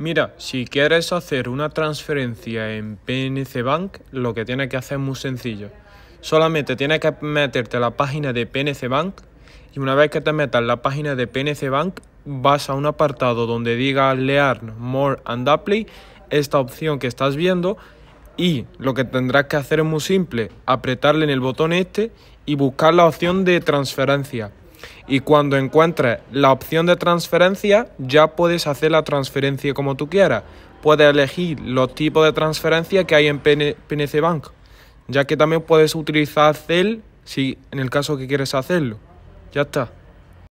Mira, si quieres hacer una transferencia en PNC Bank, lo que tienes que hacer es muy sencillo. Solamente tienes que meterte a la página de PNC Bank y una vez que te metas en la página de PNC Bank, vas a un apartado donde diga Learn More and Apply, esta opción que estás viendo, y lo que tendrás que hacer es muy simple, apretarle en el botón este y buscar la opción de transferencia y cuando encuentres la opción de transferencia ya puedes hacer la transferencia como tú quieras. Puedes elegir los tipos de transferencia que hay en PNC Bank, ya que también puedes utilizar Cel si en el caso que quieres hacerlo. Ya está.